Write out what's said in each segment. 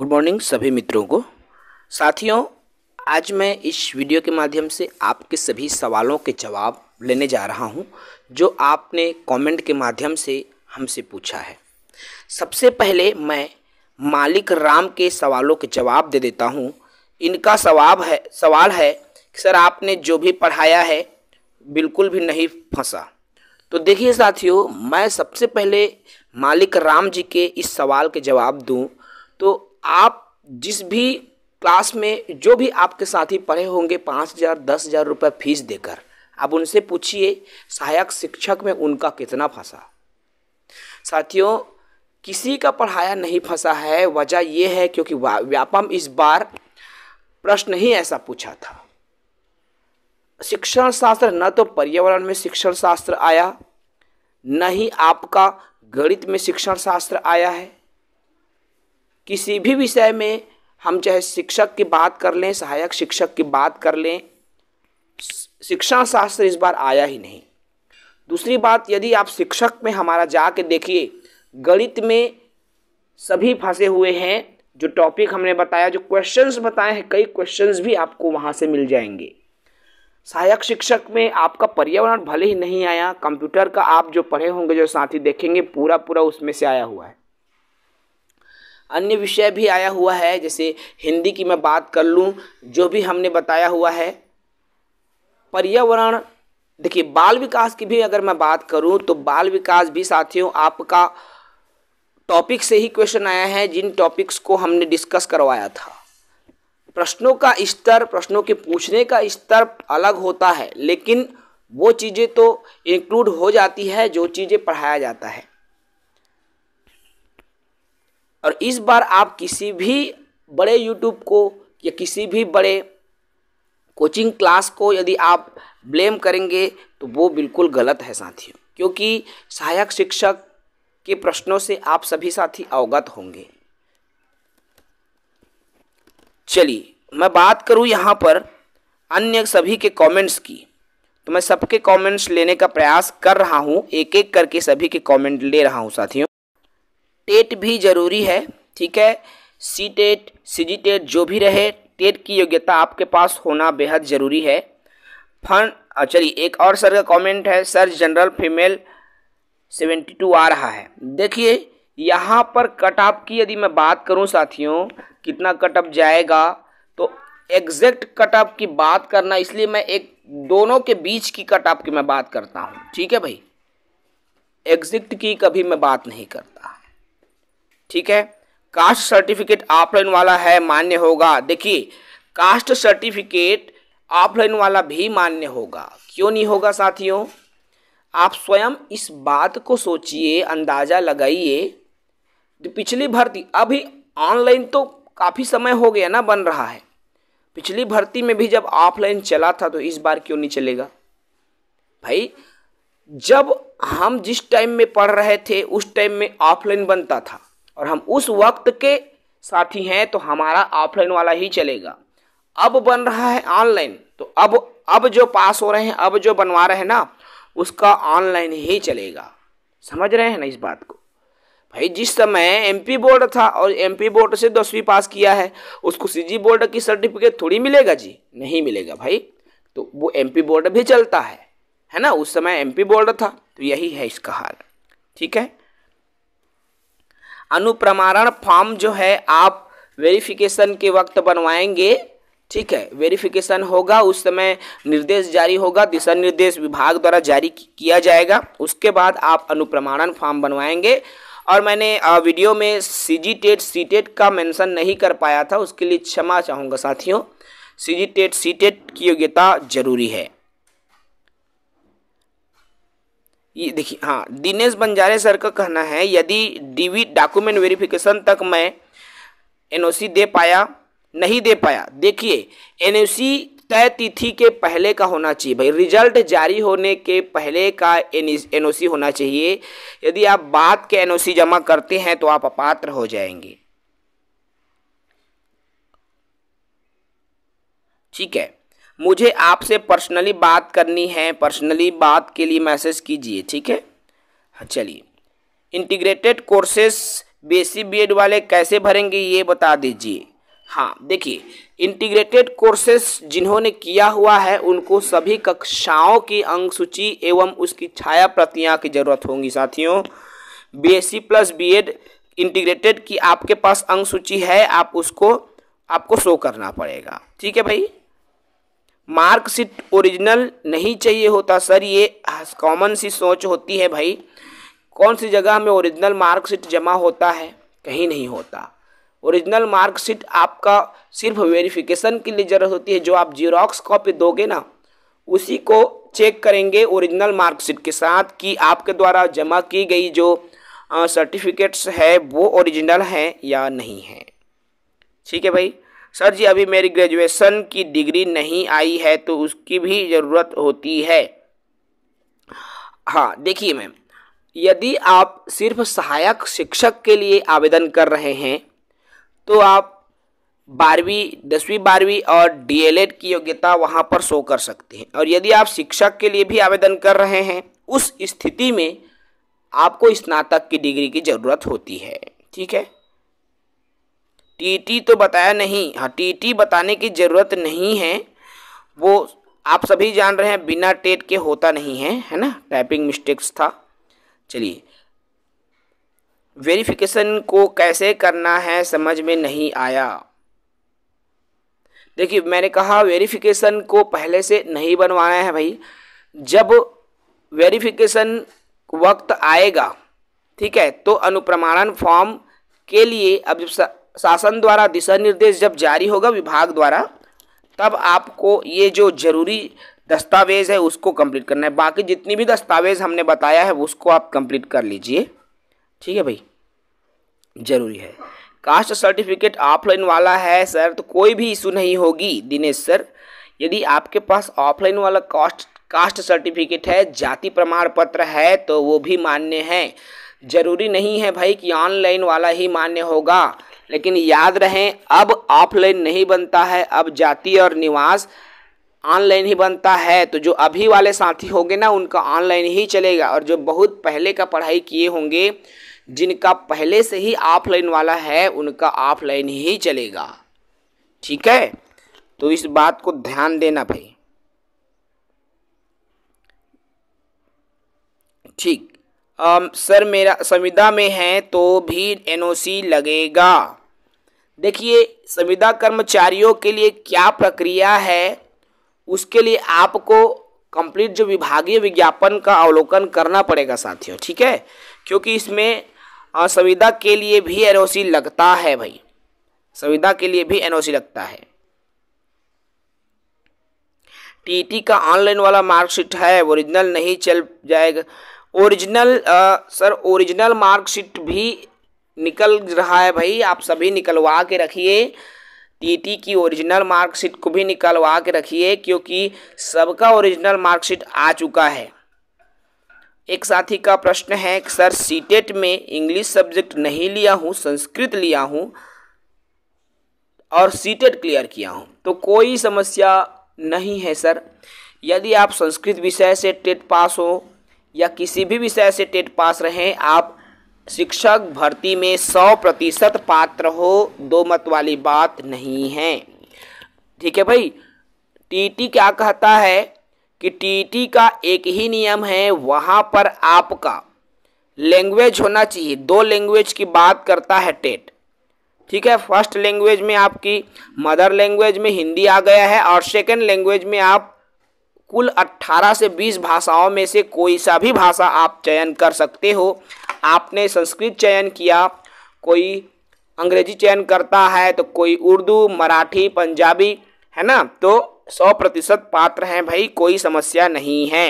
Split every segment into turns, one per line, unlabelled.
good morning सभी मित्रों को साथियों आज मैं इस वीडियो के माध्यम से आपके सभी सवालों के जवाब लेने जा रहा हूं जो आपने कमेंट के माध्यम से हमसे पूछा है सबसे पहले मैं मालिक राम के सवालों के जवाब दे देता हूं इनका सवाब है सवाल है कि सर आपने जो भी पढ़ाया है बिल्कुल भी नहीं फंसा तो देखिए साथियों मैं सबसे पहले मालिक राम जी के इस सवाल के जवाब दूँ तो आप जिस भी क्लास में जो भी आपके साथी पढ़े होंगे पाँच हज़ार दस हज़ार रुपये फीस देकर आप उनसे पूछिए सहायक शिक्षक में उनका कितना फंसा साथियों किसी का पढ़ाया नहीं फंसा है वजह यह है क्योंकि व्यापम इस बार प्रश्न ही ऐसा पूछा था शिक्षण शास्त्र न तो पर्यावरण में शिक्षण शास्त्र आया न ही आपका गणित में शिक्षण शास्त्र आया है किसी भी विषय में हम चाहे शिक्षक की बात कर लें सहायक शिक्षक की बात कर लें शिक्षा शास्त्र इस बार आया ही नहीं दूसरी बात यदि आप शिक्षक में हमारा जाके देखिए गणित में सभी फंसे हुए हैं जो टॉपिक हमने बताया जो क्वेश्चंस बताए हैं कई क्वेश्चंस भी आपको वहाँ से मिल जाएंगे सहायक शिक्षक में आपका पर्यावरण भले ही नहीं आया कंप्यूटर का आप जो पढ़े होंगे जो साथी देखेंगे पूरा पूरा उसमें से आया हुआ है अन्य विषय भी आया हुआ है जैसे हिंदी की मैं बात कर लूँ जो भी हमने बताया हुआ है पर्यावरण देखिए बाल विकास की भी अगर मैं बात करूँ तो बाल विकास भी साथियों आपका टॉपिक से ही क्वेश्चन आया है जिन टॉपिक्स को हमने डिस्कस करवाया था प्रश्नों का स्तर प्रश्नों के पूछने का स्तर अलग होता है लेकिन वो चीज़ें तो इंक्लूड हो जाती है जो चीज़ें पढ़ाया जाता है और इस बार आप किसी भी बड़े यूट्यूब को या किसी भी बड़े कोचिंग क्लास को यदि आप ब्लेम करेंगे तो वो बिल्कुल गलत है साथियों क्योंकि सहायक शिक्षक के प्रश्नों से आप सभी साथी अवगत होंगे चलिए मैं बात करूं यहाँ पर अन्य सभी के कमेंट्स की तो मैं सबके कमेंट्स लेने का प्रयास कर रहा हूँ एक एक करके सभी के कमेंट ले रहा हूँ साथियों टेट भी जरूरी है ठीक है सी टेट सी जी टेट जो भी रहे टेट की योग्यता आपके पास होना बेहद ज़रूरी है फन चलिए एक और सर का कमेंट है सर जनरल फीमेल 72 आ रहा है देखिए यहाँ पर कट ऑफ की यदि मैं बात करूँ साथियों कितना कट ऑफ जाएगा तो एग्जैक्ट कट ऑफ की बात करना इसलिए मैं एक दोनों के बीच की कट ऑफ की मैं बात करता हूँ ठीक है भाई एग्जैक्ट की कभी मैं बात नहीं करता ठीक है कास्ट सर्टिफिकेट ऑफलाइन वाला है मान्य होगा देखिए कास्ट सर्टिफिकेट ऑफलाइन वाला भी मान्य होगा क्यों नहीं होगा साथियों आप स्वयं इस बात को सोचिए अंदाज़ा लगाइए पिछली भर्ती अभी ऑनलाइन तो काफ़ी समय हो गया ना बन रहा है पिछली भर्ती में भी जब ऑफलाइन चला था तो इस बार क्यों नहीं चलेगा भाई जब हम जिस टाइम में पढ़ रहे थे उस टाइम में ऑफलाइन बनता था और हम उस वक्त के साथी हैं तो हमारा ऑफलाइन वाला ही चलेगा अब बन रहा है ऑनलाइन तो अब अब जो पास हो रहे हैं अब जो बनवा रहे हैं ना उसका ऑनलाइन ही चलेगा समझ रहे हैं ना इस बात को भाई जिस समय एमपी बोर्ड था और एमपी बोर्ड से दसवीं पास किया है उसको सीजी बोर्ड की सर्टिफिकेट थोड़ी मिलेगा जी नहीं मिलेगा भाई तो वो एमपी बोर्ड भी चलता है है ना उस समय एमपी बोर्ड था तो यही है इसका हाल ठीक है अनुप्रमाण फॉर्म जो है आप वेरिफिकेशन के वक्त बनवाएंगे ठीक है वेरिफिकेशन होगा उस समय निर्देश जारी होगा दिशा निर्देश विभाग द्वारा जारी किया जाएगा उसके बाद आप अनुप्रमाणन फॉर्म बनवाएंगे और मैंने वीडियो में C G TET C TET का मेंशन नहीं कर पाया था उसके लिए क्षमा चाहूँगा साथियों सी जी टेट सी टेट की योग्यता जरूरी है ये देखिए हाँ दिनेश बंजारे सर का कहना है यदि डीवी डॉक्यूमेंट वेरिफिकेशन तक मैं एनओसी दे पाया नहीं दे पाया देखिए एनओसी तय तिथि के पहले का होना चाहिए भाई रिजल्ट जारी होने के पहले का एनओसी होना चाहिए यदि आप बाद के एनओसी जमा करते हैं तो आप अपात्र हो जाएंगे ठीक है मुझे आपसे पर्सनली बात करनी है पर्सनली बात के लिए मैसेज कीजिए ठीक है हाँ, चलिए इंटीग्रेटेड कोर्सेस बी बीएड वाले कैसे भरेंगे ये बता दीजिए हाँ देखिए इंटीग्रेटेड कोर्सेस जिन्होंने किया हुआ है उनको सभी कक्षाओं की अंक सूची एवं उसकी छाया प्रतियाँ की जरूरत होंगी साथियों बीएससी प्लस बीएड इंटीग्रेटेड की आपके पास अंक सूची है आप उसको आपको शो करना पड़ेगा ठीक है भाई मार्कशीट ओरिजिनल नहीं चाहिए होता सर ये कॉमन सी सोच होती है भाई कौन सी जगह में ओरिजिनल मार्कशीट जमा होता है कहीं नहीं होता ओरिजिनल मार्कशीट आपका सिर्फ वेरिफिकेशन के लिए ज़रूरत होती है जो आप जीरोक्स कॉपी दोगे ना उसी को चेक करेंगे ओरिजिनल मार्कशीट के साथ कि आपके द्वारा जमा की गई जो सर्टिफिकेट्स है वो ओरिजिनल हैं या नहीं है ठीक है भाई सर जी अभी मेरी ग्रेजुएशन की डिग्री नहीं आई है तो उसकी भी ज़रूरत होती है हाँ देखिए मैम यदि आप सिर्फ सहायक शिक्षक के लिए आवेदन कर रहे हैं तो आप बारहवीं दसवीं बारहवीं और डीएलएड की योग्यता वहाँ पर शो कर सकते हैं और यदि आप शिक्षक के लिए भी आवेदन कर रहे हैं उस स्थिति में आपको स्नातक की डिग्री की ज़रूरत होती है ठीक है टीटी तो बताया नहीं हाँ टीटी बताने की ज़रूरत नहीं है वो आप सभी जान रहे हैं बिना टेट के होता नहीं है है ना टाइपिंग मिस्टेक्स था चलिए वेरिफिकेशन को कैसे करना है समझ में नहीं आया देखिए मैंने कहा वेरिफिकेशन को पहले से नहीं बनवाना है भाई जब वेरिफिकेशन वक्त आएगा ठीक है तो अनुप्रमाणन फॉर्म के लिए अब जब शासन द्वारा दिशा निर्देश जब जारी होगा विभाग द्वारा तब आपको ये जो जरूरी दस्तावेज़ है उसको कंप्लीट करना है बाकी जितनी भी दस्तावेज़ हमने बताया है उसको आप कंप्लीट कर लीजिए ठीक है भाई जरूरी है कास्ट सर्टिफिकेट ऑफलाइन वाला है सर तो कोई भी इशू नहीं होगी दिनेश सर यदि आपके पास ऑफलाइन वाला कास्ट कास्ट सर्टिफिकेट है जाति प्रमाण पत्र है तो वो भी मान्य है जरूरी नहीं है भाई कि ऑनलाइन वाला ही मान्य होगा लेकिन याद रहें अब ऑफलाइन नहीं बनता है अब जाति और निवास ऑनलाइन ही बनता है तो जो अभी वाले साथी होंगे ना उनका ऑनलाइन ही चलेगा और जो बहुत पहले का पढ़ाई किए होंगे जिनका पहले से ही ऑफलाइन वाला है उनका ऑफलाइन ही चलेगा ठीक है तो इस बात को ध्यान देना भाई ठीक सर मेरा संविदा में है तो भी एनओसी लगेगा देखिए संविदा कर्मचारियों के लिए क्या प्रक्रिया है उसके लिए आपको कंप्लीट जो विभागीय विज्ञापन का अवलोकन करना पड़ेगा साथियों ठीक है क्योंकि इसमें संविदा के लिए भी एन लगता है भाई संविदा के लिए भी एन लगता है टीटी का ऑनलाइन वाला मार्कशीट है ओरिजिनल नहीं चल जाएगा ओरिजिनल सर ओरिजिनल मार्कशीट भी निकल रहा है भाई आप सभी निकलवा के रखिए टीटी की ओरिजिनल मार्कशीट को भी निकलवा के रखिए क्योंकि सबका ओरिजिनल मार्कशीट आ चुका है एक साथी का प्रश्न है कि सर सीटेट e में इंग्लिश सब्जेक्ट नहीं लिया हूँ संस्कृत लिया हूँ और सीटेट क्लियर e किया हूँ तो कोई समस्या नहीं है सर यदि आप संस्कृत विषय से टेट पास हो या किसी भी विषय से टेट पास रहें आप शिक्षक भर्ती में सौ प्रतिशत पात्र हो दो मत वाली बात नहीं है ठीक है भाई टीटी क्या कहता है कि टीटी का एक ही नियम है वहाँ पर आपका लैंग्वेज होना चाहिए दो लैंग्वेज की बात करता है टेट ठीक है फर्स्ट लैंग्वेज में आपकी मदर लैंग्वेज में हिंदी आ गया है और सेकंड लैंग्वेज में आप कुल 18 से 20 भाषाओं में से कोई सा भी भाषा आप चयन कर सकते हो आपने संस्कृत चयन किया कोई अंग्रेजी चयन करता है तो कोई उर्दू मराठी पंजाबी है ना तो 100 प्रतिशत पात्र हैं भाई कोई समस्या नहीं है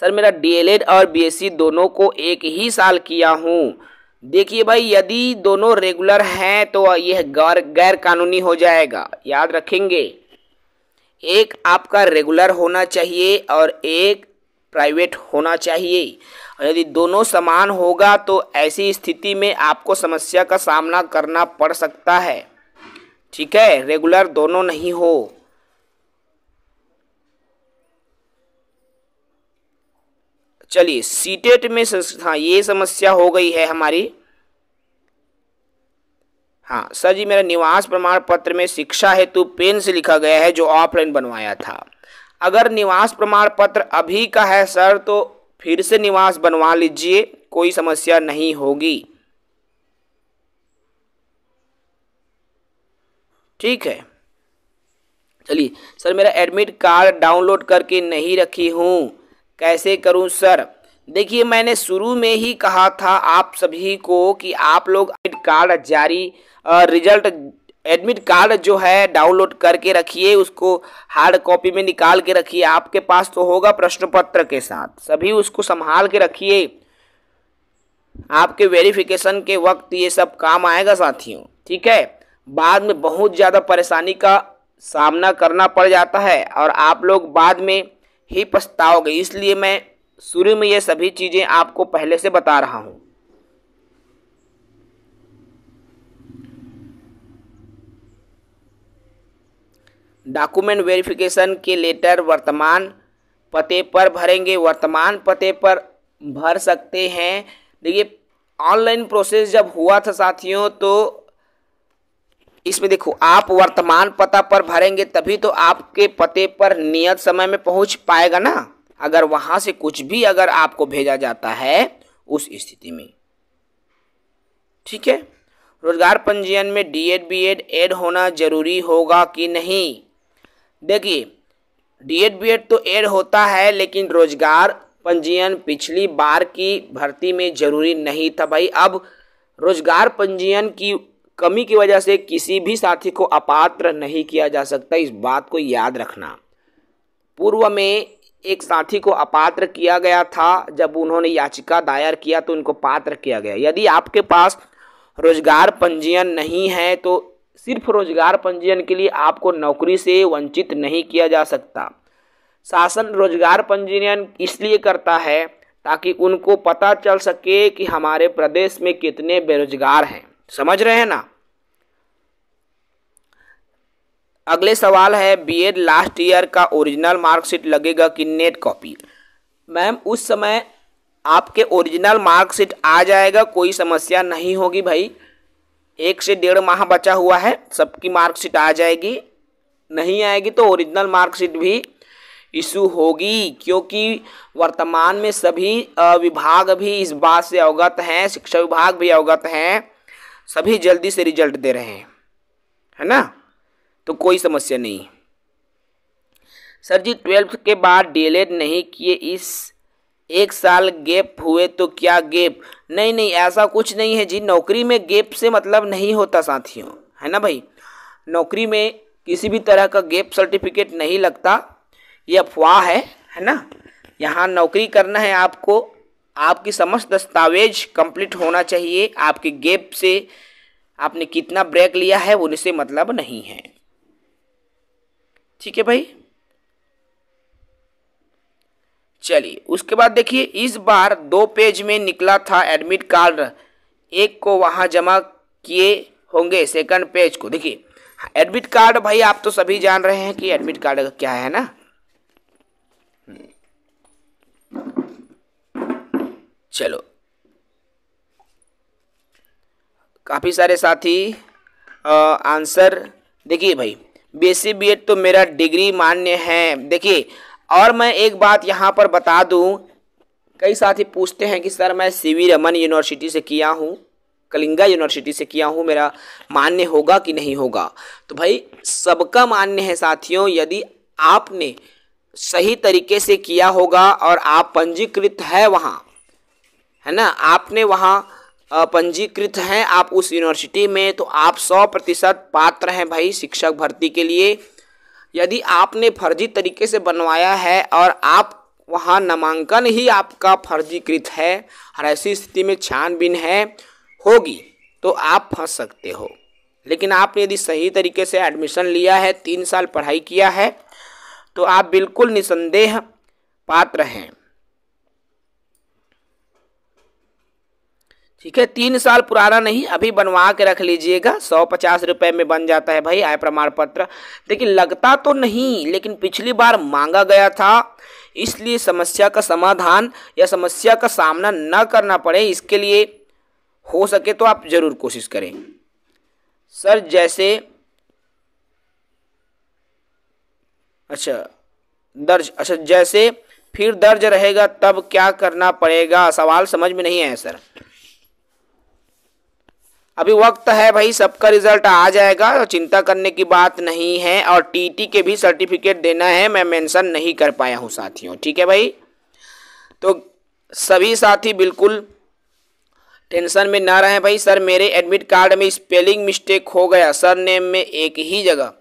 सर मेरा डी और बी दोनों को एक ही साल किया हूँ देखिए भाई यदि दोनों रेगुलर हैं तो यह गैर गैर कानूनी हो जाएगा याद रखेंगे एक आपका रेगुलर होना चाहिए और एक प्राइवेट होना चाहिए यदि दोनों समान होगा तो ऐसी स्थिति में आपको समस्या का सामना करना पड़ सकता है ठीक है रेगुलर दोनों नहीं हो चलिए सीटेट में हाँ ये समस्या हो गई है हमारी हाँ सर जी मेरा निवास प्रमाण पत्र में शिक्षा हेतु पेन से लिखा गया है जो ऑफलाइन बनवाया था अगर निवास प्रमाण पत्र अभी का है सर तो फिर से निवास बनवा लीजिए कोई समस्या नहीं होगी ठीक है चलिए सर मेरा एडमिट कार्ड डाउनलोड करके नहीं रखी हूँ कैसे करूँ सर देखिए मैंने शुरू में ही कहा था आप सभी को कि आप लोग एडमिट कार्ड जारी रिजल्ट एडमिट कार्ड जो है डाउनलोड करके रखिए उसको हार्ड कॉपी में निकाल के रखिए आपके पास तो होगा प्रश्न पत्र के साथ सभी उसको संभाल के रखिए आपके वेरिफिकेशन के वक्त ये सब काम आएगा साथियों ठीक है बाद में बहुत ज़्यादा परेशानी का सामना करना पड़ जाता है और आप लोग बाद में ही पछताओगे इसलिए मैं शुरू में ये सभी चीज़ें आपको पहले से बता रहा हूँ डॉक्यूमेंट वेरिफिकेशन के लेटर वर्तमान पते पर भरेंगे वर्तमान पते पर भर सकते हैं देखिए ऑनलाइन प्रोसेस जब हुआ था साथियों तो इसमें देखो आप वर्तमान पता पर भरेंगे तभी तो आपके पते पर नियत समय में पहुंच पाएगा ना अगर वहाँ से कुछ भी अगर आपको भेजा जाता है उस स्थिति में ठीक है रोजगार पंजीयन में डीएड बीएड एड होना जरूरी होगा कि नहीं देखिए डीएड बीएड तो एड होता है लेकिन रोजगार पंजीयन पिछली बार की भर्ती में जरूरी नहीं था भाई अब रोजगार पंजीयन की कमी की वजह से किसी भी साथी को अपात्र नहीं किया जा सकता इस बात को याद रखना पूर्व में एक साथी को अपात्र किया गया था जब उन्होंने याचिका दायर किया तो उनको पात्र किया गया यदि आपके पास रोजगार पंजीयन नहीं है तो सिर्फ रोजगार पंजीयन के लिए आपको नौकरी से वंचित नहीं किया जा सकता शासन रोजगार पंजीयन इसलिए करता है ताकि उनको पता चल सके कि हमारे प्रदेश में कितने बेरोजगार हैं समझ रहे हैं ना अगले सवाल है बीएड लास्ट ईयर का ओरिजिनल मार्कशीट लगेगा कि नेट कॉपी मैम उस समय आपके ओरिजिनल मार्कशीट आ जाएगा कोई समस्या नहीं होगी भाई एक से डेढ़ माह बचा हुआ है सबकी मार्कशीट आ जाएगी नहीं आएगी तो ओरिजिनल मार्कशीट भी इशू होगी क्योंकि वर्तमान में सभी विभाग भी इस बात से अवगत हैं शिक्षा विभाग भी अवगत हैं सभी जल्दी से रिजल्ट दे रहे हैं है ना तो कोई समस्या नहीं सर जी ट्वेल्थ के बाद डी नहीं किए इस एक साल गैप हुए तो क्या गैप नहीं नहीं ऐसा कुछ नहीं है जी नौकरी में गैप से मतलब नहीं होता साथियों है ना भाई नौकरी में किसी भी तरह का गैप सर्टिफिकेट नहीं लगता ये अफवाह है है ना यहाँ नौकरी करना है आपको आपकी समस्त दस्तावेज कंप्लीट होना चाहिए आपके गैप से आपने कितना ब्रेक लिया है उनसे मतलब नहीं है ठीक है भाई चलिए उसके बाद देखिए इस बार दो पेज में निकला था एडमिट कार्ड एक को वहां जमा किए होंगे सेकंड पेज को देखिए एडमिट कार्ड भाई आप तो सभी जान रहे हैं कि एडमिट कार्ड क्या है ना चलो काफ़ी सारे साथी आ, आंसर देखिए भाई बीएससी बीएड तो मेरा डिग्री मान्य है देखिए और मैं एक बात यहाँ पर बता दूँ कई साथी पूछते हैं कि सर मैं सी रमन यूनिवर्सिटी से किया हूँ कलिंगा यूनिवर्सिटी से किया हूँ मेरा मान्य होगा कि नहीं होगा तो भाई सबका मान्य है साथियों यदि आपने सही तरीके से किया होगा और आप पंजीकृत है वहाँ है ना आपने वहाँ पंजीकृत हैं आप उस यूनिवर्सिटी में तो आप सौ प्रतिशत पात्र हैं भाई शिक्षक भर्ती के लिए यदि आपने फर्जी तरीके से बनवाया है और आप वहाँ नामांकन ही आपका फर्जीकृत है और ऐसी स्थिति में छानबीन है होगी तो आप फंस सकते हो लेकिन आपने यदि सही तरीके से एडमिशन लिया है तीन साल पढ़ाई किया है तो आप बिल्कुल निसंदेह पात्र हैं ठीक है तीन साल पुराना नहीं अभी बनवा के रख लीजिएगा सौ पचास रुपये में बन जाता है भाई आय प्रमाण पत्र देखिए लगता तो नहीं लेकिन पिछली बार मांगा गया था इसलिए समस्या का समाधान या समस्या का सामना न करना पड़े इसके लिए हो सके तो आप ज़रूर कोशिश करें सर जैसे अच्छा दर्ज अच्छा जैसे फिर दर्ज रहेगा तब क्या करना पड़ेगा सवाल समझ में नहीं आया सर अभी वक्त है भाई सबका रिजल्ट आ जाएगा तो चिंता करने की बात नहीं है और टीटी के भी सर्टिफिकेट देना है मैं मेंशन नहीं कर पाया हूँ साथियों ठीक है भाई तो सभी साथी बिल्कुल टेंशन में ना रहें भाई सर मेरे एडमिट कार्ड में स्पेलिंग मिस्टेक हो गया सर नेम में एक ही जगह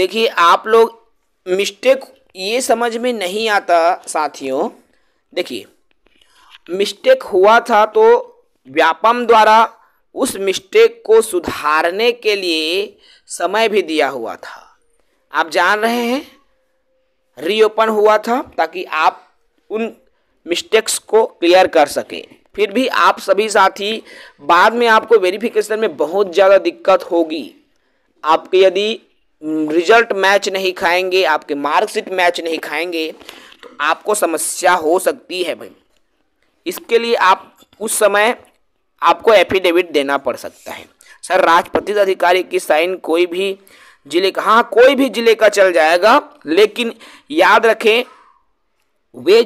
देखिए आप लोग मिस्टेक ये समझ में नहीं आता साथियों देखिए मिस्टेक हुआ था तो व्यापम द्वारा उस मिस्टेक को सुधारने के लिए समय भी दिया हुआ था आप जान रहे हैं रीओपन हुआ था ताकि आप उन मिस्टेक्स को क्लियर कर सकें फिर भी आप सभी साथी बाद में आपको वेरिफिकेशन में बहुत ज़्यादा दिक्कत होगी आपके यदि रिजल्ट मैच नहीं खाएंगे आपके मार्कशीट मैच नहीं खाएंगे तो आपको समस्या हो सकती है भाई इसके लिए आप उस समय आपको एफिडेविट देना पड़ सकता है सर राजपत्रित अधिकारी की साइन कोई भी जिले का हाँ कोई भी जिले का चल जाएगा लेकिन याद रखें वे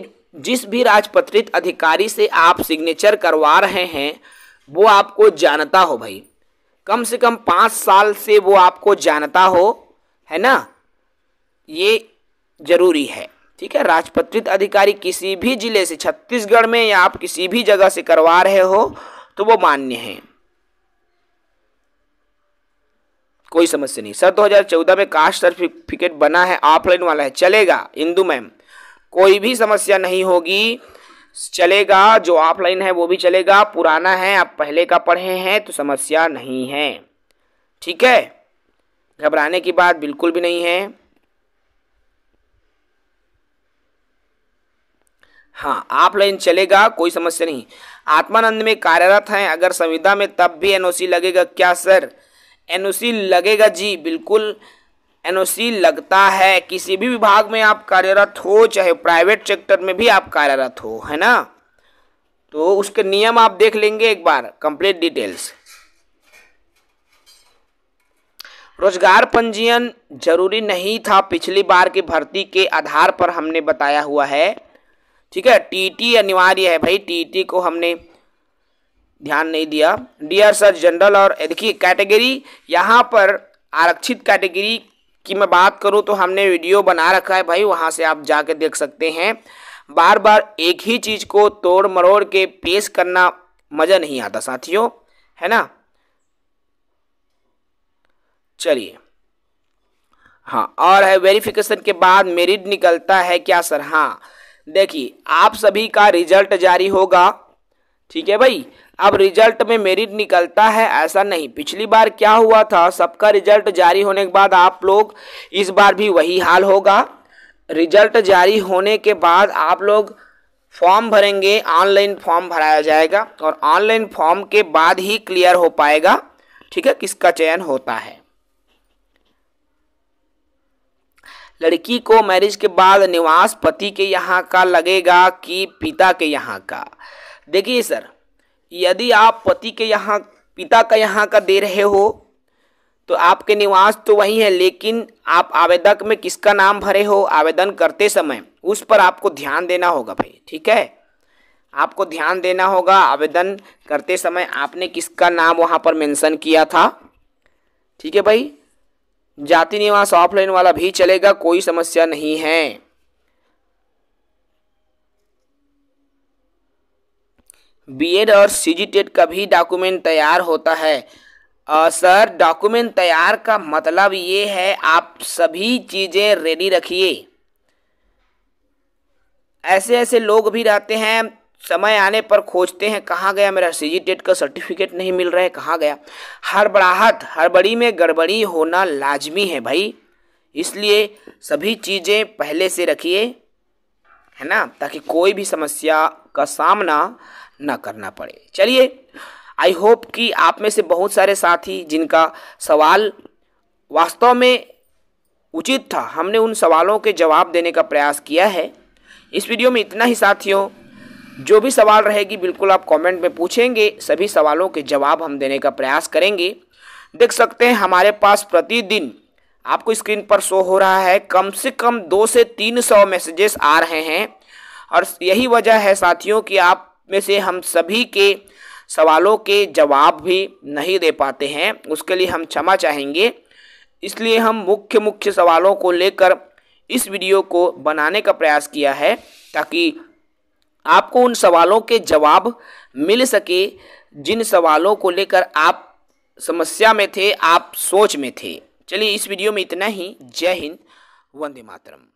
जिस भी राजपत्रित अधिकारी से आप सिग्नेचर करवा रहे हैं वो आपको जानता हो भाई कम से कम पाँच साल से वो आपको जानता हो है ना ये जरूरी है ठीक है राजपत्रित अधिकारी किसी भी जिले से छत्तीसगढ़ में या आप किसी भी जगह से करवा रहे हो तो वो मान्य हैं कोई समस्या नहीं सर 2014 में कास्ट सर्टिफिकेट बना है ऑफलाइन वाला है चलेगा इंदू मैम कोई भी समस्या नहीं होगी चलेगा जो ऑफलाइन है वो भी चलेगा पुराना है आप पहले का पढ़े हैं तो समस्या नहीं है ठीक है घबराने की बात बिल्कुल भी नहीं है हाँ आप लाइन चलेगा कोई समस्या नहीं आत्मानंद में कार्यरत हैं अगर संविदा में तब भी एनओसी लगेगा क्या सर एनओसी लगेगा जी बिल्कुल एनओसी लगता है किसी भी विभाग में आप कार्यरत हो चाहे प्राइवेट सेक्टर में भी आप कार्यरत हो है ना तो उसके नियम आप देख लेंगे एक बार कंप्लीट डिटेल्स रोजगार पंजीयन जरूरी नहीं था पिछली बार की भर्ती के आधार पर हमने बताया हुआ है ठीक है टीटी अनिवार्य है भाई टीटी को हमने ध्यान नहीं दिया डियर सर जनरल और देखिए कैटेगरी यहाँ पर आरक्षित कैटेगरी की मैं बात करूँ तो हमने वीडियो बना रखा है भाई वहाँ से आप जाके देख सकते हैं बार बार एक ही चीज़ को तोड़ मरोड़ के पेश करना मज़ा नहीं आता साथियों है ना चलिए हाँ और है वेरिफिकेशन के बाद मेरिट निकलता है क्या सर हाँ देखिए आप सभी का रिजल्ट जारी होगा ठीक है भाई अब रिजल्ट में मेरिट निकलता है ऐसा नहीं पिछली बार क्या हुआ था सबका रिजल्ट जारी होने के बाद आप लोग इस बार भी वही हाल होगा रिजल्ट जारी होने के बाद आप लोग फॉर्म भरेंगे ऑनलाइन फॉर्म भराया जाएगा और ऑनलाइन फॉर्म के बाद ही क्लियर हो पाएगा ठीक है किसका चयन होता है लड़की को मैरिज के बाद निवास पति के यहाँ का लगेगा कि पिता के यहाँ का देखिए सर यदि आप पति के यहाँ पिता का यहाँ का दे रहे हो तो आपके निवास तो वही है लेकिन आप आवेदक में किसका नाम भरे हो आवेदन करते समय उस पर आपको ध्यान देना होगा भाई ठीक है आपको ध्यान देना होगा आवेदन करते समय आपने किसका नाम वहाँ पर मेंशन किया था ठीक है भाई जाति निवास ऑफलाइन वाला भी चलेगा कोई समस्या नहीं है बीएड और सीजीटेट का भी डॉक्यूमेंट तैयार होता है आ, सर डॉक्यूमेंट तैयार का मतलब ये है आप सभी चीज़ें रेडी रखिए ऐसे ऐसे लोग भी रहते हैं समय आने पर खोजते हैं कहाँ गया मेरा सी टेट का सर्टिफिकेट नहीं मिल रहा है कहाँ गया हड़बड़ाहट हड़बड़ी में गड़बड़ी होना लाजमी है भाई इसलिए सभी चीज़ें पहले से रखिए है ना ताकि कोई भी समस्या का सामना ना करना पड़े चलिए आई होप कि आप में से बहुत सारे साथी जिनका सवाल वास्तव में उचित था हमने उन सवालों के जवाब देने का प्रयास किया है इस वीडियो में इतना ही साथियों जो भी सवाल रहेगी बिल्कुल आप कमेंट में पूछेंगे सभी सवालों के जवाब हम देने का प्रयास करेंगे देख सकते हैं हमारे पास प्रतिदिन आपको स्क्रीन पर शो हो रहा है कम से कम दो से तीन सौ मैसेजेस आ रहे हैं और यही वजह है साथियों कि आप में से हम सभी के सवालों के जवाब भी नहीं दे पाते हैं उसके लिए हम क्षमा चाहेंगे इसलिए हम मुख्य मुख्य सवालों को लेकर इस वीडियो को बनाने का प्रयास किया है ताकि आपको उन सवालों के जवाब मिल सके जिन सवालों को लेकर आप समस्या में थे आप सोच में थे चलिए इस वीडियो में इतना ही जय हिंद वंदे मातरम